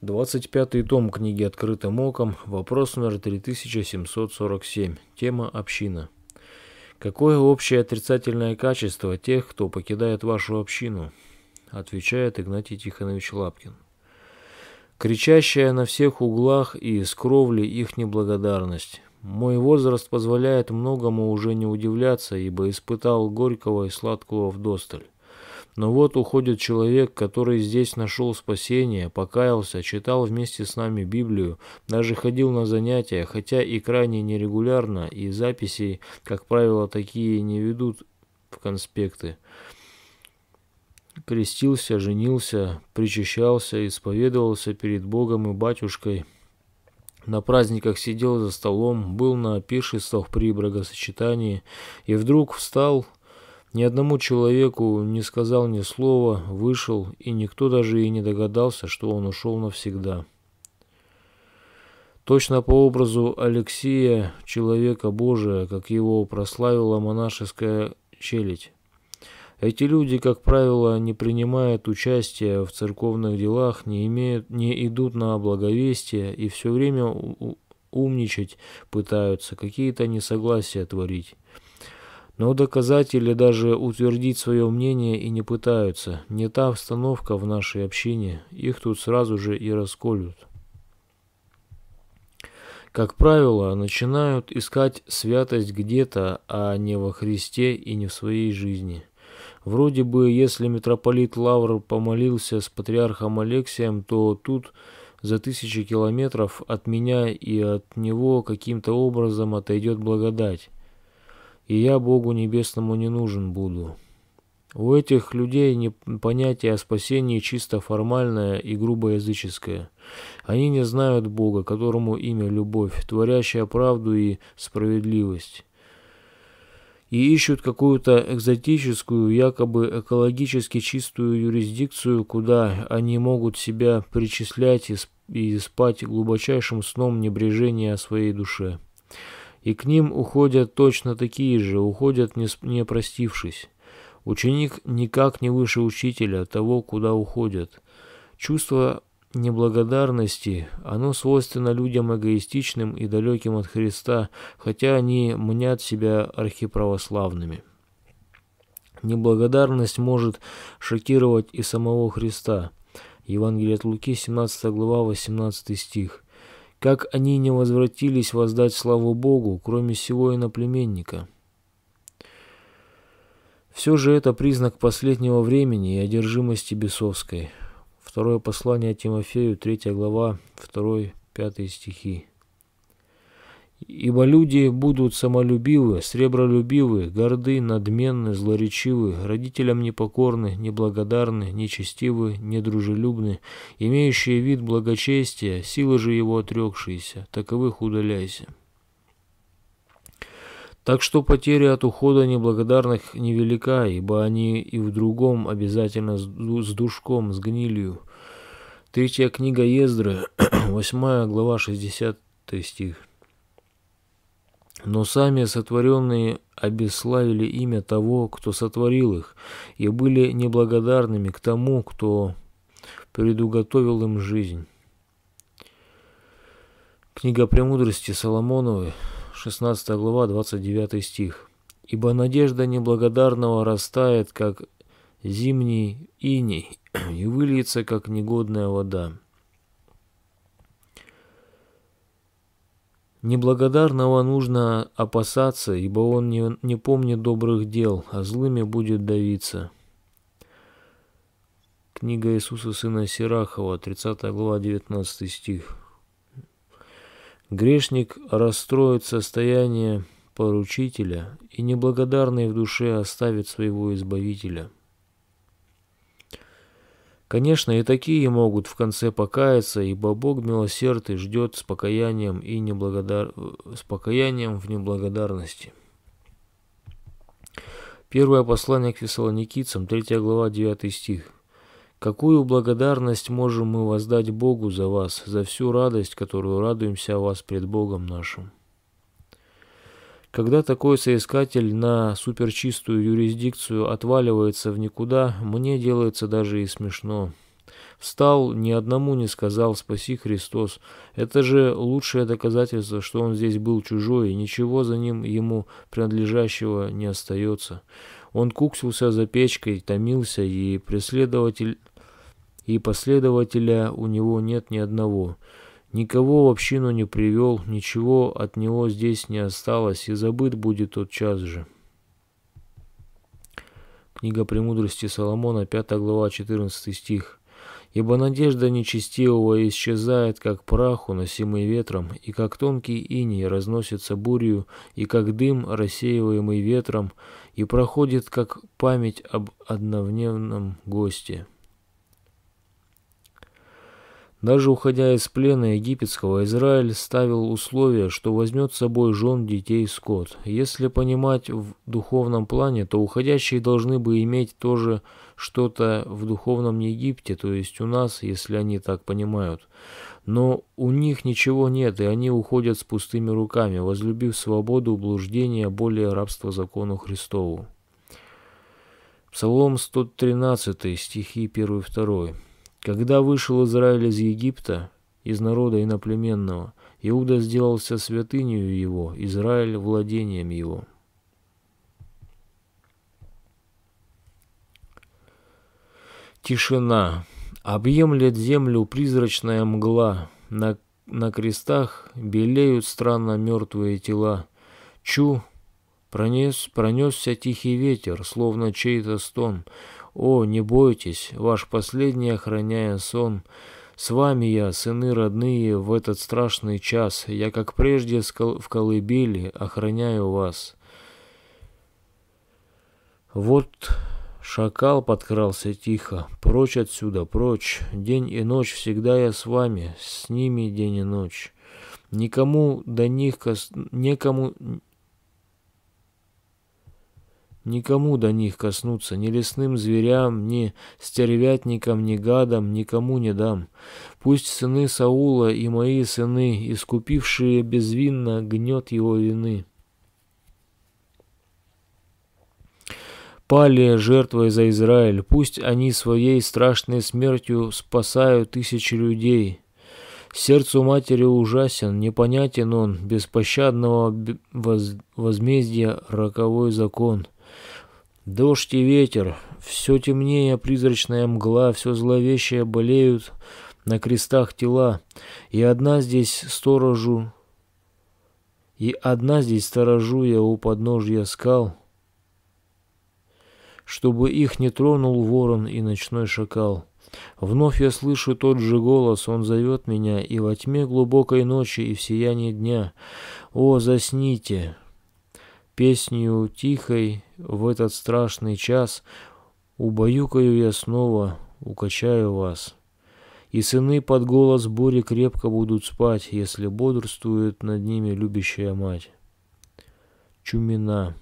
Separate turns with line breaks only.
25 том книги «Открытым оком», вопрос номер 3747, тема «Община». Какое общее отрицательное качество тех, кто покидает вашу общину? Отвечает Игнатий Тихонович Лапкин. Кричащая на всех углах и из кровли их неблагодарность. Мой возраст позволяет многому уже не удивляться, ибо испытал горького и сладкого вдосталь. Но вот уходит человек, который здесь нашел спасение, покаялся, читал вместе с нами Библию, даже ходил на занятия, хотя и крайне нерегулярно, и записей, как правило, такие не ведут в конспекты. Крестился, женился, причащался, исповедовался перед Богом и батюшкой – на праздниках сидел за столом, был на пиршествах при брагосочетании и вдруг встал, ни одному человеку не сказал ни слова, вышел, и никто даже и не догадался, что он ушел навсегда. Точно по образу Алексея, человека Божия, как его прославила монашеская челядь. Эти люди, как правило, не принимают участия в церковных делах, не, имеют, не идут на благовестие и все время умничать пытаются, какие-то несогласия творить. Но доказать или даже утвердить свое мнение и не пытаются. Не та обстановка в нашей общине, их тут сразу же и расколют. Как правило, начинают искать святость где-то, а не во Христе и не в своей жизни. Вроде бы, если митрополит Лавр помолился с патриархом Алексием, то тут за тысячи километров от меня и от него каким-то образом отойдет благодать и я Богу Небесному не нужен буду. У этих людей не понятие о спасении чисто формальное и грубо языческое. Они не знают Бога, которому имя любовь, творящая правду и справедливость. И ищут какую-то экзотическую, якобы экологически чистую юрисдикцию, куда они могут себя причислять и спать глубочайшим сном небрежения о своей душе. И к ним уходят точно такие же, уходят не, простившись. Ученик никак не выше учителя, того, куда уходят. Чувство неблагодарности, оно свойственно людям эгоистичным и далеким от Христа, хотя они мнят себя архиправославными. Неблагодарность может шокировать и самого Христа. Евангелие от Луки, 17 глава, 18 стих. Как они не возвратились воздать славу Богу, кроме всего иноплеменника? Все же это признак последнего времени и одержимости бесовской. Второе послание Тимофею, 3 глава, 2-5 стихи. Ибо люди будут самолюбивы, сребролюбивы, горды, надменны, злоречивы, родителям непокорны, неблагодарны, нечестивы, недружелюбны, имеющие вид благочестия, силы же его отрекшиеся, таковых удаляйся. Так что потеря от ухода неблагодарных невелика, ибо они и в другом обязательно с душком, с гнилью. Третья книга Ездры, 8 глава, 60 стих. Но сами сотворенные обесславили имя того, кто сотворил их, и были неблагодарными к тому, кто предуготовил им жизнь. Книга премудрости Соломоновой, 16 глава, 29 стих. «Ибо надежда неблагодарного растает, как зимний иней, и выльется, как негодная вода». Неблагодарного нужно опасаться, ибо он не, не помнит добрых дел, а злыми будет давиться. Книга Иисуса сына Сирахова, 30 глава, 19 стих. Грешник расстроит состояние поручителя, и неблагодарный в душе оставит своего избавителя – Конечно, и такие могут в конце покаяться, ибо Бог милосердный ждет с покаянием, и неблагодар... с покаянием в неблагодарности. Первое послание к фессалоникийцам, 3 глава, 9 стих. «Какую благодарность можем мы воздать Богу за вас, за всю радость, которую радуемся о вас пред Богом нашим?» Когда такой соискатель на суперчистую юрисдикцию отваливается в никуда, мне делается даже и смешно. Встал, ни одному не сказал «Спаси Христос». Это же лучшее доказательство, что он здесь был чужой, и ничего за ним ему принадлежащего не остается. Он куксился за печкой, томился, и преследователь... И последователя у него нет ни одного. Никого в общину не привел, ничего от него здесь не осталось, и забыт будет тот час же. Книга «Премудрости Соломона», 5 глава, 14 стих. «Ибо надежда нечестивого исчезает, как прах, уносимый ветром, и как тонкий иней разносится бурью, и как дым, рассеиваемый ветром, и проходит, как память об одновневном госте». Даже уходя из плена египетского, Израиль ставил условие, что возьмет с собой жен, детей, скот. Если понимать в духовном плане, то уходящие должны бы иметь тоже что-то в духовном не Египте, то есть у нас, если они так понимают. Но у них ничего нет, и они уходят с пустыми руками, возлюбив свободу, блуждение, более рабство закону Христову. Псалом 113, стихи 1-2. Когда вышел Израиль из Египта, из народа иноплеменного, Иуда сделался святынею его, Израиль – владением его. Тишина. Объемлет землю призрачная мгла. На, на крестах белеют странно мертвые тела. Чу, пронес, пронесся тихий ветер, словно чей-то стон – о, не бойтесь, ваш последний охраняя сон. С вами я, сыны родные, в этот страшный час. Я, как прежде, в колыбели охраняю вас. Вот шакал подкрался тихо. Прочь отсюда, прочь. День и ночь всегда я с вами, с ними день и ночь. Никому до них, кос... некому Никому до них коснуться, ни лесным зверям, ни стервятникам, ни гадам, никому не дам. Пусть сыны Саула и мои сыны, искупившие безвинно гнет его вины. пали жертвой за Израиль. Пусть они своей страшной смертью спасают тысячи людей. Сердцу матери ужасен, непонятен он, беспощадного возмездия роковой закон. Дождь и ветер, все темнее призрачная мгла, все зловещее болеют на крестах тела, и одна здесь сторожу, и одна здесь сторожу я у подножья скал, чтобы их не тронул ворон и ночной шакал. Вновь я слышу тот же голос, он зовет меня и во тьме глубокой ночи, и в сиянии дня. О, засните, Песнью тихой в этот страшный час Убаюкаю я снова, укачаю вас. И сыны под голос бури крепко будут спать, Если бодрствует над ними любящая мать. Чумина.